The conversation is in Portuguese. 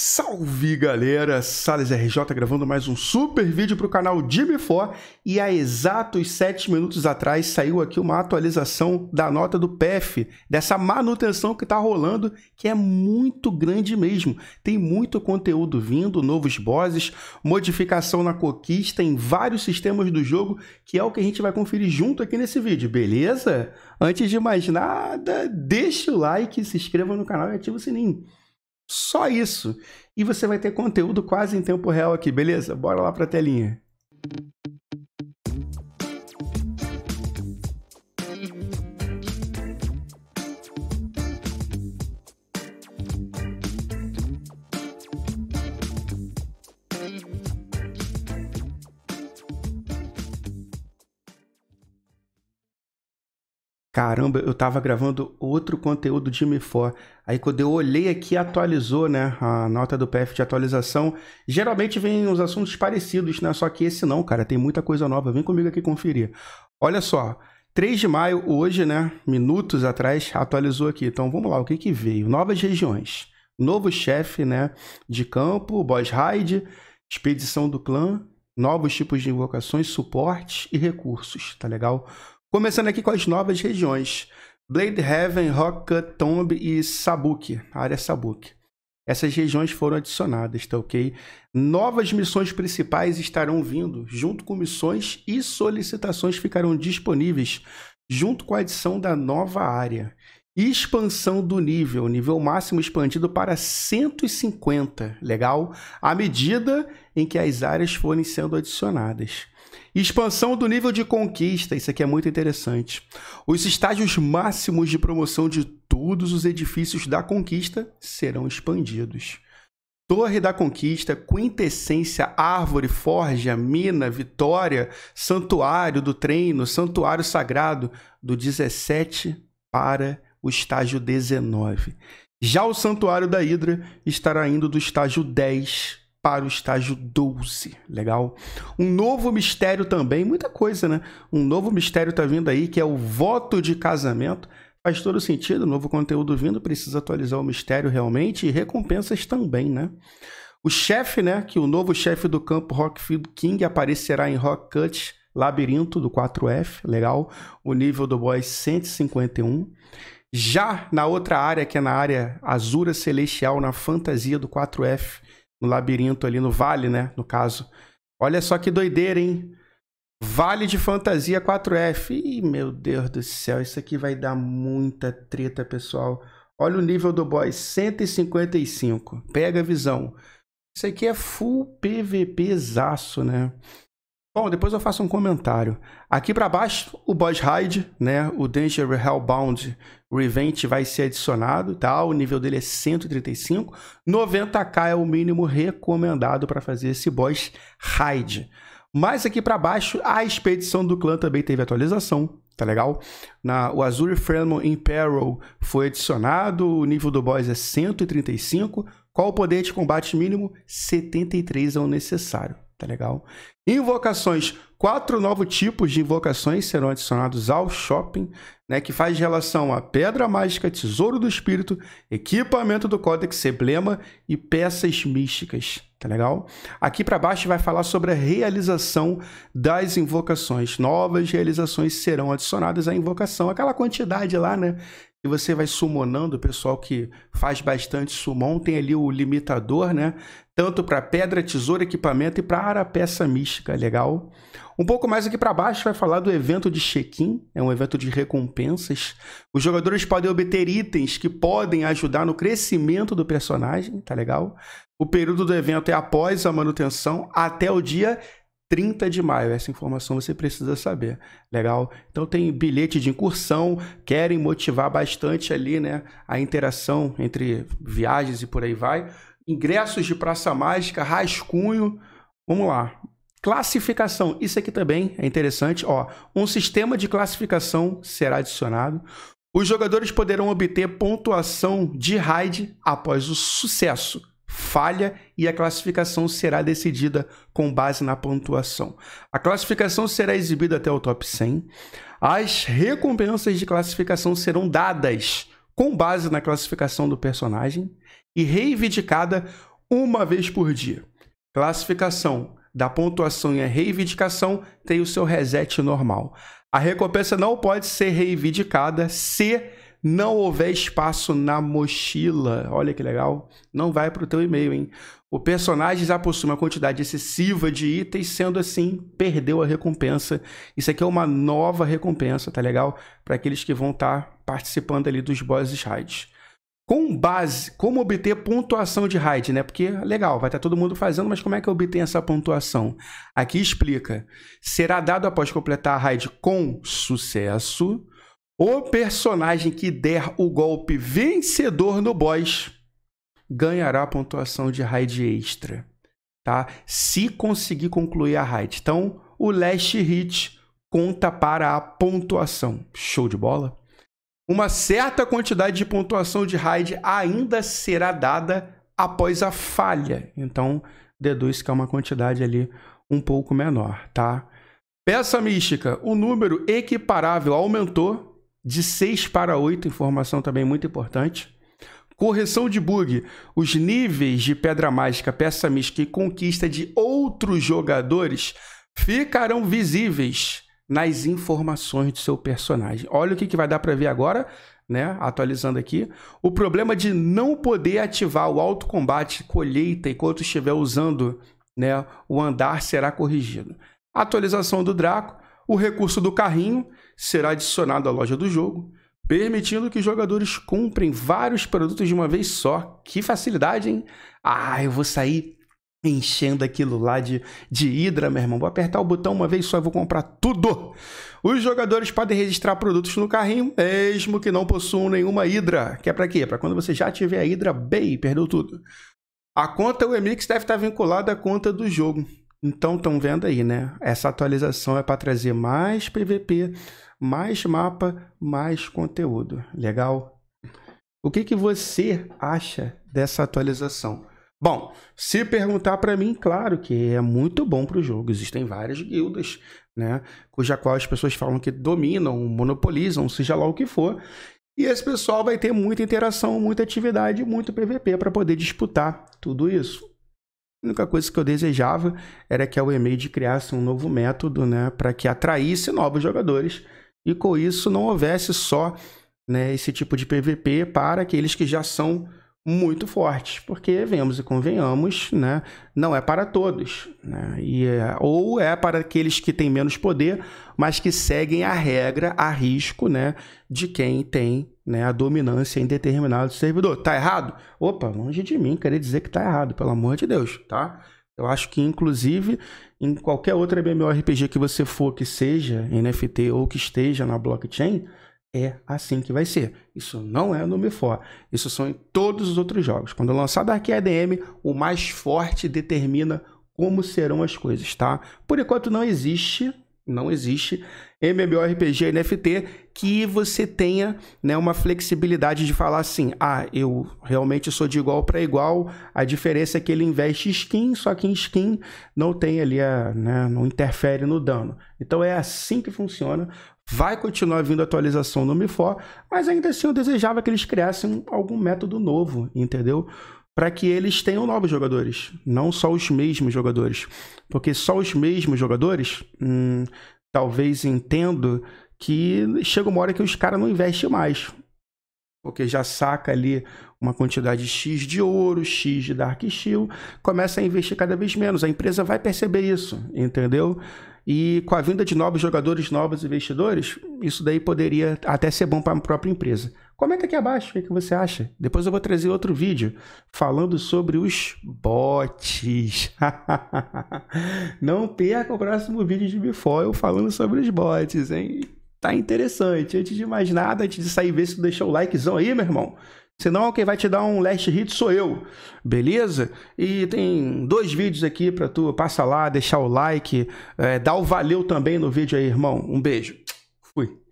Salve galera, Sales RJ gravando mais um super vídeo para o canal Jimmy For e há exatos 7 minutos atrás saiu aqui uma atualização da nota do PEF dessa manutenção que está rolando, que é muito grande mesmo. Tem muito conteúdo vindo, novos bosses, modificação na conquista em vários sistemas do jogo, que é o que a gente vai conferir junto aqui nesse vídeo, beleza? Antes de mais nada, deixa o like, se inscreva no canal e ativa o sininho. Só isso. E você vai ter conteúdo quase em tempo real aqui, beleza? Bora lá para a telinha. caramba, eu tava gravando outro conteúdo de MIFOR. Aí quando eu olhei aqui, atualizou, né? A nota do PF de atualização. Geralmente vem uns assuntos parecidos, né? Só que esse não, cara, tem muita coisa nova. Vem comigo aqui conferir. Olha só. 3 de maio, hoje, né? Minutos atrás, atualizou aqui. Então vamos lá, o que que veio? Novas regiões. Novo chefe, né? De campo, boss raid, expedição do clã, novos tipos de invocações, suporte e recursos, tá legal? Começando aqui com as novas regiões: Blade Heaven, Rock Tomb e Sabuki, área Sabuki. Essas regiões foram adicionadas, tá ok? Novas missões principais estarão vindo, junto com missões e solicitações ficarão disponíveis, junto com a adição da nova área expansão do nível, nível máximo expandido para 150, legal? À medida em que as áreas forem sendo adicionadas. Expansão do nível de conquista, isso aqui é muito interessante. Os estágios máximos de promoção de todos os edifícios da conquista serão expandidos. Torre da Conquista, Quintessência, Árvore, Forja, Mina, Vitória, Santuário do Treino, Santuário Sagrado, do 17 para o estágio 19. Já o Santuário da Hidra estará indo do estágio 10 para o estágio 12. Legal? Um novo mistério também, muita coisa, né? Um novo mistério está vindo aí, que é o voto de casamento. Faz todo sentido, novo conteúdo vindo, precisa atualizar o mistério realmente e recompensas também, né? O chefe, né? Que o novo chefe do campo Rockfield King aparecerá em Rock Cut Labirinto do 4F, legal. O nível do boy 151. É já na outra área, que é na área azura celestial, na fantasia do 4F, no labirinto ali no vale, né? No caso. Olha só que doideira, hein? Vale de fantasia 4F. Ih, meu Deus do céu, isso aqui vai dar muita treta, pessoal. Olha o nível do boss, 155. Pega a visão. Isso aqui é full PVP zaço, né? Bom, depois eu faço um comentário. Aqui para baixo, o Boss Hyde, né? O Danger Hellbound Revenge vai ser adicionado, tá? O nível dele é 135. 90k é o mínimo recomendado para fazer esse Boss Hyde. Mas aqui para baixo, a expedição do clã também teve atualização, tá legal? Na, o Azure Fremon Imperial foi adicionado, o nível do boss é 135. Qual o poder de combate mínimo? 73 é o necessário tá legal? Invocações. Quatro novos tipos de invocações serão adicionados ao shopping, né, que faz relação a Pedra Mágica, Tesouro do Espírito, Equipamento do Códex Emblema e Peças Místicas, tá legal? Aqui para baixo vai falar sobre a realização das invocações. Novas realizações serão adicionadas à invocação, aquela quantidade lá, né, e você vai sumonando o pessoal que faz bastante sumon, tem ali o limitador, né? Tanto para pedra, tesoura, equipamento e para a peça mística, legal? Um pouco mais aqui para baixo vai falar do evento de check-in, é um evento de recompensas. Os jogadores podem obter itens que podem ajudar no crescimento do personagem, tá legal? O período do evento é após a manutenção até o dia 30 de maio. Essa informação você precisa saber. Legal? Então tem bilhete de incursão, querem motivar bastante ali, né, a interação entre viagens e por aí vai. Ingressos de Praça Mágica, rascunho. Vamos lá. Classificação. Isso aqui também é interessante, ó. Um sistema de classificação será adicionado. Os jogadores poderão obter pontuação de raid após o sucesso falha e a classificação será decidida com base na pontuação. A classificação será exibida até o top 100. As recompensas de classificação serão dadas com base na classificação do personagem e reivindicada uma vez por dia. Classificação da pontuação e a reivindicação tem o seu reset normal. A recompensa não pode ser reivindicada se não houver espaço na mochila, olha que legal, não vai para o teu e-mail, hein? O personagem já possui uma quantidade excessiva de itens, sendo assim, perdeu a recompensa. Isso aqui é uma nova recompensa, tá legal? Para aqueles que vão estar tá participando ali dos bosses raids. Com base, como obter pontuação de raid, né? Porque, legal, vai estar tá todo mundo fazendo, mas como é que eu obtenho essa pontuação? Aqui explica. Será dado após completar a raid com sucesso o personagem que der o golpe vencedor no boss ganhará a pontuação de raid extra, tá? Se conseguir concluir a raid. Então, o last hit conta para a pontuação. Show de bola? Uma certa quantidade de pontuação de raid ainda será dada após a falha. Então, deduz que é uma quantidade ali um pouco menor, tá? Peça mística, o número equiparável aumentou de 6 para 8, informação também muito importante. Correção de bug. Os níveis de pedra mágica, peça mística e conquista de outros jogadores ficarão visíveis nas informações do seu personagem. Olha o que, que vai dar para ver agora, né? Atualizando aqui. O problema de não poder ativar o autocombate, colheita, enquanto estiver usando né, o andar será corrigido. Atualização do Draco, o recurso do carrinho será adicionado à loja do jogo, permitindo que os jogadores comprem vários produtos de uma vez só. Que facilidade, hein? Ah, eu vou sair enchendo aquilo lá de, de Hydra, meu irmão. Vou apertar o botão uma vez só e vou comprar tudo. Os jogadores podem registrar produtos no carrinho, mesmo que não possuam nenhuma Hydra. Que é para quê? Para quando você já tiver a Hydra bem, perdeu tudo. A conta Wemix deve estar vinculada à conta do jogo. Então estão vendo aí, né? Essa atualização é para trazer mais PVP mais mapa, mais conteúdo. Legal? O que, que você acha dessa atualização? Bom, se perguntar para mim, claro que é muito bom para o jogo. Existem várias guildas, né? Cuja qual as pessoas falam que dominam, monopolizam, seja lá o que for. E esse pessoal vai ter muita interação, muita atividade, muito PVP para poder disputar tudo isso. A única coisa que eu desejava era que a WMAID criasse um novo método, né, para que atraísse novos jogadores e com isso não houvesse só né, esse tipo de PVP para aqueles que já são muito fortes, porque vemos e convenhamos, né, não é para todos, né, e é, ou é para aqueles que têm menos poder, mas que seguem a regra a risco, né, de quem tem né, a dominância em determinado servidor. Tá errado? Opa, longe de mim querer dizer que tá errado, pelo amor de Deus, tá? Eu acho que inclusive em qualquer outra MMORPG que você for, que seja NFT ou que esteja na blockchain, é assim que vai ser. Isso não é no MIFOR. Isso são em todos os outros jogos. Quando lançar Dark EDM, o mais forte determina como serão as coisas, tá? Por enquanto não existe, não existe MMORPG, NFT, que você tenha né, uma flexibilidade de falar assim: ah, eu realmente sou de igual para igual, a diferença é que ele investe skin, só que em skin não tem ali, a, né, não interfere no dano. Então é assim que funciona. Vai continuar vindo atualização no MIFO, mas ainda assim eu desejava que eles criassem algum método novo, entendeu? para que eles tenham novos jogadores, não só os mesmos jogadores. Porque só os mesmos jogadores hum, talvez entendo que chega uma hora que os caras não investem mais. Porque já saca ali uma quantidade X de ouro, X de Dark Steel, começa a investir cada vez menos. A empresa vai perceber isso, entendeu? E com a vinda de novos jogadores, novos investidores, isso daí poderia até ser bom para a própria empresa. Comenta aqui abaixo o que, você acha. Depois eu vou trazer outro vídeo falando sobre os bots. Não perca o próximo vídeo de eu falando sobre os bots, hein? Tá interessante. Antes de mais nada, antes de sair, ver se tu deixou o likezão aí, meu irmão. Senão quem vai te dar um last hit sou eu, beleza? E tem dois vídeos aqui para tu, passa lá, deixar o like, é, dá o valeu também no vídeo aí, irmão. Um beijo. Fui.